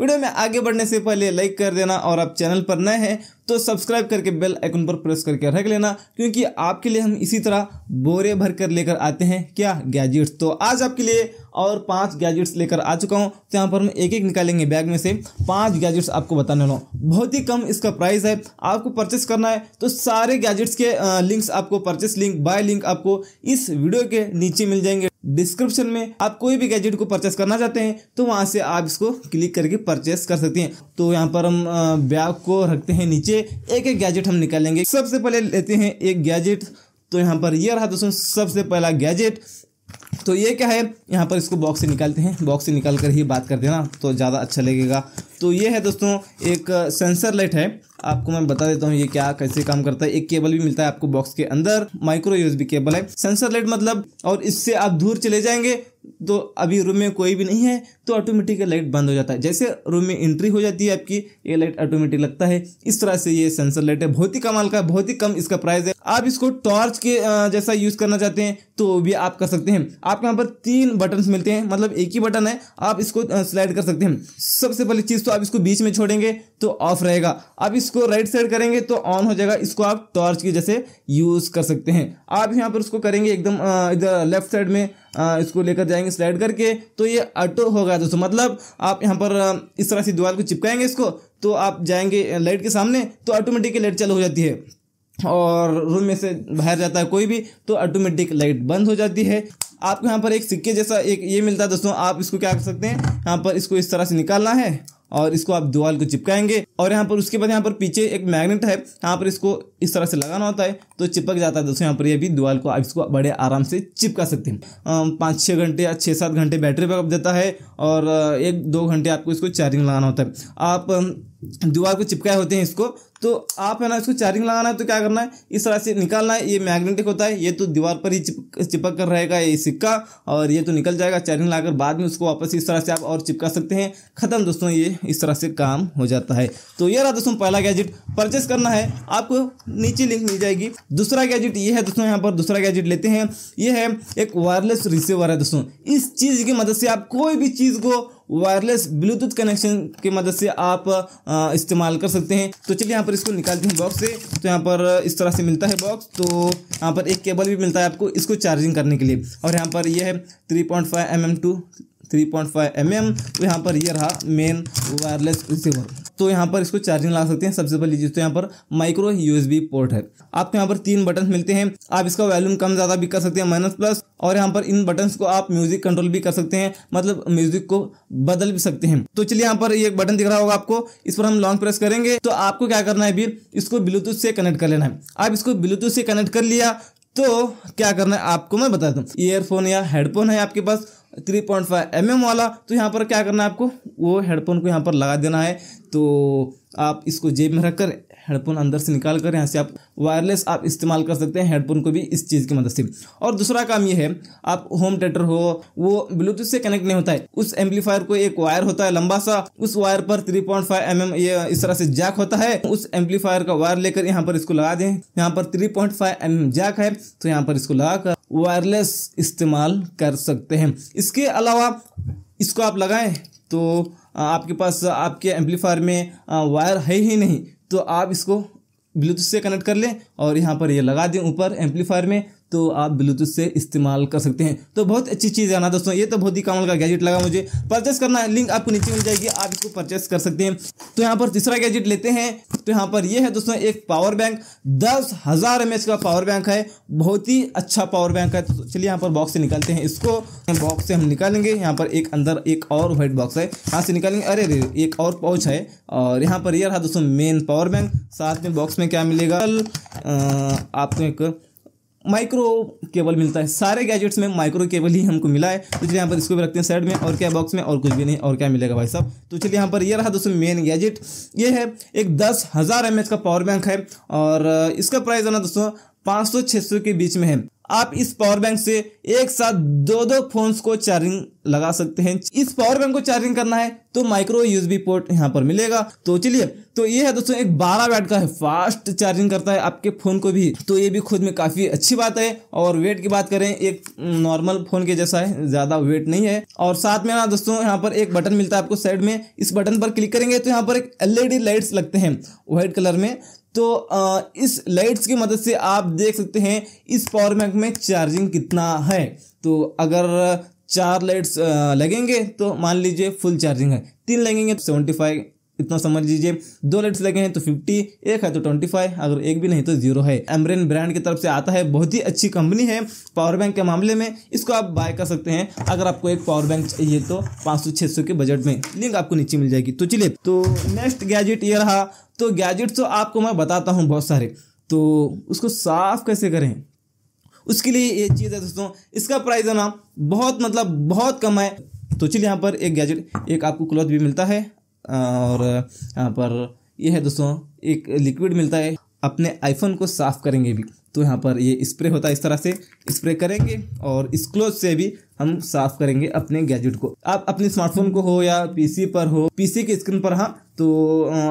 video में आगे बढ़ने से पहले लाइक कर देना और आप चैनल पर नए हैं तो सब्सक्राइब करके बेल आइकन पर प्रेस करके रख लेना क्योंकि आपके लिए हम इसी तरह बोरे भर कर लेकर आते हैं क्या गैजेट्स तो आज आपके लिए और पांच गैजेट्स लेकर आ चुका हूं तो यहाँ पर हम एक एक निकालेंगे बैग में से पांच गैजेट्स आपको बताने लो बहुत ही कम इसका प्राइस है आपको परचेस करना है तो सारे गैजेट्स के लिंक्स आपको परचेस लिंक बाय लिंक आपको इस वीडियो के नीचे मिल जाएंगे डिस्क्रिप्शन में आप कोई भी गैजेट को परचेस करना चाहते हैं तो वहां से आप इसको क्लिक करके परचेस कर सकते हैं तो यहाँ पर हम बैग को रखते हैं नीचे नीचे एक एक गैजेट हम निकालेंगे सबसे पहले लेते हैं एक गैजेट तो यहाँ पर यह रहा दोस्तों सबसे पहला गैजेट तो ये क्या है यहाँ पर इसको बॉक्स से निकालते हैं बॉक्स से निकाल कर ही बात करते हैं ना तो ज़्यादा अच्छा लगेगा तो ये है दोस्तों एक सेंसर लाइट है आपको मैं बता देता हूँ ये क्या कैसे काम करता है एक केबल भी मिलता है आपको बॉक्स के अंदर माइक्रो यूएसबी केबल है सेंसर लाइट मतलब और इससे आप दूर चले जाएंगे तो अभी रूम में कोई भी नहीं है तो ऑटोमेटिक लाइट बंद हो जाता है जैसे रूम में एंट्री हो जाती है आपकी ये लाइट ऑटोमेटिक लगता है इस तरह से ये सेंसर लाइट है बहुत ही कमाल का बहुत ही कम इसका प्राइस है आप इसको टॉर्च के जैसा यूज करना चाहते हैं तो भी आप कर सकते हैं आपके यहाँ पर तीन बटन मिलते हैं मतलब एक ही बटन है आप इसको स्लाइड कर सकते हैं सबसे पहली चीज़ तो आप इसको बीच में छोड़ेंगे तो ऑफ रहेगा आप इसको राइट साइड करेंगे तो ऑन हो जाएगा इसको आप टॉर्च की जैसे यूज कर सकते हैं आप यहाँ पर उसको करेंगे एकदम इधर लेफ्ट साइड में इसको लेकर जाएंगे स्लाइड करके तो ये ऑटो हो गया दोस्तों तो मतलब आप यहाँ पर इस तरह से दीवार को चिपकाएंगे इसको तो आप जाएंगे लाइट के सामने तो ऑटोमेटिक लाइट चालू हो जाती है और रूम में से बाहर जाता है कोई भी तो ऑटोमेटिक लाइट बंद हो जाती है आपको यहाँ पर एक सिक्के जैसा एक ये मिलता है दोस्तों आप इसको क्या कर सकते हैं यहाँ पर इसको इस तरह से निकालना है और इसको आप दीवार को चिपकाएंगे और यहाँ पर उसके बाद यहाँ पर पीछे एक मैग्नेट है यहाँ पर इसको इस तरह से लगाना होता है तो चिपक जाता है दोस्तों यहाँ पर ये भी दीवार को आप इसको बड़े आराम से चिपका सकते हैं पाँच छः घंटे या छः सात घंटे बैटरी बैकअप देता है और एक दो घंटे आपको इसको चार्जिंग लगाना होता है आप दीवार को चिपकाए होते हैं इसको तो आप है ना इसको चार्जिंग लगाना है तो क्या करना है इस तरह से निकालना है ये मैग्नेटिक होता है ये तो दीवार पर ही चिपक कर रहेगा ये सिक्का और ये तो निकल जाएगा चार्जिंग लगाकर बाद में उसको वापस इस तरह से आप और चिपका सकते हैं ख़त्म दोस्तों ये इस तरह से काम हो जाता है तो ये रहा दोस्तों पहला गैजेट परचेस करना है आपको नीचे लिंक मिल जाएगी दूसरा गैजेट ये है दोस्तों यहाँ पर दूसरा गैजेट लेते हैं ये है एक वायरलेस रिसीवर है दोस्तों इस चीज़ की मदद से आप कोई भी चीज़ को वायरलेस ब्लूटूथ कनेक्शन की मदद से आप इस्तेमाल कर सकते हैं तो चलिए यहाँ पर इसको निकालते हैं बॉक्स से तो यहाँ पर इस तरह से मिलता है बॉक्स तो यहाँ पर एक केबल भी मिलता है आपको इसको चार्जिंग करने के लिए और यहाँ पर यह है three point five M M to three point five M M तो यहाँ पर यह रहा मेन वायरलेस रिसीवर तो यहाँ पर इसको चार्जिंग ला सकते हैं सबसे पहले चीज तो यहाँ पर माइक्रो यूएसबी पोर्ट है आपको यहाँ पर तीन बटन मिलते हैं आप इसका वॉल्यूम कम ज्यादा भी कर सकते हैं माइनस प्लस और यहाँ पर इन बटन को आप म्यूजिक कंट्रोल भी कर सकते हैं मतलब म्यूजिक को बदल भी सकते हैं तो चलिए यहाँ पर एक बटन दिख रहा होगा आपको इस पर हम लॉन्ग प्रेस करेंगे तो आपको क्या करना है फिर इसको ब्लूटूथ से कनेक्ट कर लेना है आप इसको ब्लूटूथ से कनेक्ट कर लिया तो क्या करना है आपको मैं बता दूं ईयरफोन या हेडफोन है आपके पास three point five M M वाला तो यहाँ पर क्या करना है आपको वो हेडफोन को यहाँ पर लगा देना है तो आप इसको जेब में रखकर हेडफोन अंदर से निकाल कर यहाँ से आप वायरलेस आप इस्तेमाल कर सकते हैं हेडफोन को भी इस चीज़ की मदद से और दूसरा काम ये है आप होम थिएटर हो वो ब्लूटूथ से कनेक्ट नहीं होता है उस एम्पलीफायर को एक वायर होता है लंबा सा उस वायर पर three point five M M ये इस तरह से जैक होता है उस एम्पलीफायर का वायर लेकर यहाँ पर इसको लगा दें यहाँ पर three point five M M jack है तो यहाँ पर इसको लगा कर वायरलेस इस्तेमाल कर सकते हैं इसके अलावा इसको आप लगाएं तो आपके पास आपके एम्पलीफायर में वायर है ही नहीं तो आप इसको ब्लूटूथ से कनेक्ट कर लें और यहाँ पर ये लगा दें ऊपर एम्पलीफायर में तो आप ब्लूटूथ से इस्तेमाल कर सकते हैं तो बहुत अच्छी चीज़ है ना दोस्तों ये तो बहुत ही कमल का गैजेट लगा मुझे परचेस करना है लिंक आपको नीचे मिल जाएगी आप इसको परचेस कर सकते हैं तो यहाँ पर तीसरा गैजेट लेते हैं तो यहाँ पर ये है दोस्तों एक पावर बैंक दस हज़ार एम का पावर बैंक है बहुत ही अच्छा पावर बैंक है तो चलिए यहाँ पर बॉक्स से निकालते हैं इसको बॉक्स से हम निकालेंगे यहाँ पर एक अंदर एक और व्हाइट बॉक्स है यहाँ से निकालेंगे अरे अरे एक और पाउच है और यहाँ पर यह रहा दोस्तों मेन पावर बैंक साथ में बॉक्स में क्या मिलेगा आपको एक माइक्रो केबल मिलता है सारे गैजेट्स में माइक्रो केबल ही हमको मिला है तो चलिए यहाँ पर इसको भी रखते हैं साइड में और क्या बॉक्स में और कुछ भी नहीं और क्या मिलेगा भाई साहब तो चलिए यहाँ पर ये रहा दोस्तों मेन गैजेट ये है एक दस हज़ार एम का पावर बैंक है और इसका प्राइस है ना दोस्तों 500 600 के बीच में है आप इस पावर बैंक से एक साथ दो दो फोन्स को चार्जिंग लगा सकते हैं इस पावर बैंक को चार्जिंग करना है तो माइक्रो यूएसबी पोर्ट यहाँ पर मिलेगा तो चलिए तो ये है दोस्तों एक 12 वैट का है फास्ट चार्जिंग करता है आपके फोन को भी तो ये भी खुद में काफी अच्छी बात है और वेट की बात करें एक नॉर्मल फोन के जैसा है ज्यादा वेट नहीं है और साथ में ना दोस्तों यहाँ पर एक बटन मिलता है आपको साइड में इस बटन पर क्लिक करेंगे तो यहाँ पर एक एलईडी लाइट्स लगते हैं व्हाइट कलर में तो इस लाइट्स की मदद से आप देख सकते हैं इस पावर बैंक में चार्जिंग कितना है तो अगर चार लाइट्स लगेंगे तो मान लीजिए फुल चार्जिंग है तीन लगेंगे तो सेवेंटी फाइव इतना समझ लीजिए दो लेट्स लगे हैं तो फिफ्टी एक है तो ट्वेंटी फाइव अगर एक भी नहीं तो जीरो है एमरेन ब्रांड की तरफ से आता है बहुत ही अच्छी कंपनी है पावर बैंक के मामले में इसको आप बाय कर सकते हैं अगर आपको एक पावर बैंक चाहिए तो पाँच सौ छः सौ के बजट में लिंक आपको नीचे मिल जाएगी तो चलिए तो नेक्स्ट गैजेट ये रहा तो गैजेट तो आपको मैं बताता हूँ बहुत सारे तो उसको साफ कैसे करें उसके लिए ये चीज़ है दोस्तों इसका प्राइस है ना बहुत मतलब बहुत कम है तो चलिए यहाँ पर एक गैजेट एक आपको क्लॉथ भी मिलता है और यहाँ पर ये है दोस्तों एक लिक्विड मिलता है अपने आईफोन को साफ़ करेंगे भी तो यहाँ पर ये स्प्रे होता है इस तरह से स्प्रे करेंगे और इस क्लोज से भी हम साफ करेंगे अपने गैजेट को आप अपने स्मार्टफोन को हो या पीसी पर हो पीसी के स्क्रीन पर हाँ तो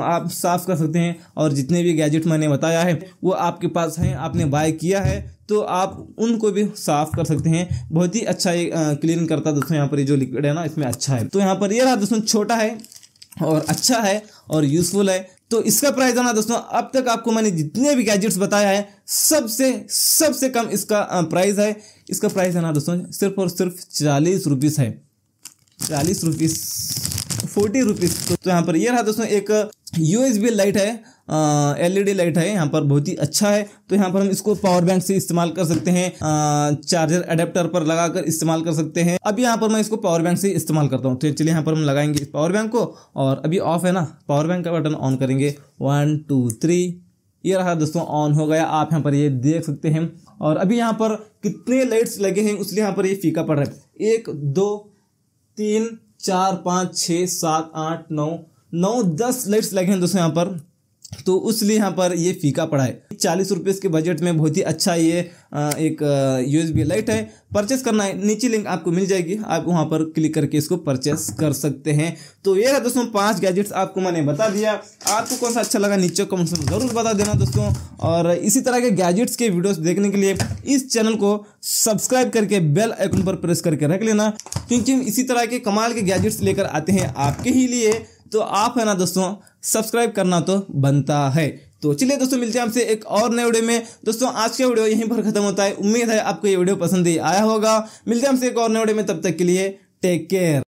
आप साफ कर सकते हैं और जितने भी गैजेट मैंने बताया है वो आपके पास हैं आपने बाय किया है तो आप उनको भी साफ कर सकते हैं बहुत ही अच्छा ये क्लीन करता है दोस्तों यहाँ पर ये जो लिक्विड है ना इसमें अच्छा है तो यहाँ पर ये रहा दोस्तों छोटा है और अच्छा है और यूज़फुल है तो इसका प्राइस आना दोस्तों अब तक आपको मैंने जितने भी गैजेट्स बताया है सबसे सबसे कम इसका प्राइस है इसका प्राइस आना दोस्तों सिर्फ और सिर्फ चालीस रुपीस है चालीस रुपीस फोर्टी रुपीज़ तो यहाँ पर ये रहा दोस्तों एक यूएसबी लाइट है एलईडी लाइट e है यहाँ पर बहुत ही अच्छा है तो यहाँ पर हम इसको पावर बैंक से इस्तेमाल कर सकते हैं चार्जर अडेप्टर पर लगाकर इस्तेमाल कर सकते हैं अभी यहाँ पर मैं इसको पावर बैंक से इस्तेमाल करता हूँ तो चलिए यहाँ पर हम लगाएंगे इस पावर बैंक को और अभी ऑफ है ना पावर बैंक का बटन ऑन करेंगे वन टू थ्री ये रहा दोस्तों ऑन हो गया आप यहाँ पर ये देख सकते हैं और अभी यहाँ पर कितने लाइट्स लगे हैं उसलिए यहाँ पर ये फीका पड़ रहा है एक दो तीन चार पाँच छः सात आठ नौ नौ दस लाइट्स लगे हैं दोस्तों यहाँ पर तो उस लिए यहाँ पर ये फीका पड़ा है चालीस रुपये के बजट में बहुत ही अच्छा ये एक यू लाइट है परचेस करना है नीचे लिंक आपको मिल जाएगी आप वहाँ पर क्लिक करके इसको परचेस कर सकते हैं तो ये है दोस्तों पांच गैजेट्स आपको मैंने बता दिया आपको कौन सा अच्छा लगा नीचे कमेंट में ज़रूर बता देना दोस्तों और इसी तरह के गैजेट्स के वीडियोस देखने के लिए इस चैनल को सब्सक्राइब करके बेल आइकन पर प्रेस करके रख लेना क्योंकि इसी तरह के कमाल के गैजेट्स लेकर आते हैं आपके ही लिए तो आप है ना दोस्तों सब्सक्राइब करना तो बनता है तो चलिए दोस्तों मिलते हैं आपसे एक और नए वीडियो में दोस्तों आज का वीडियो यहीं पर खत्म होता है उम्मीद है आपको ये वीडियो पसंद ही आया होगा मिलते हैं आपसे एक और नए वीडियो में तब तक के लिए टेक केयर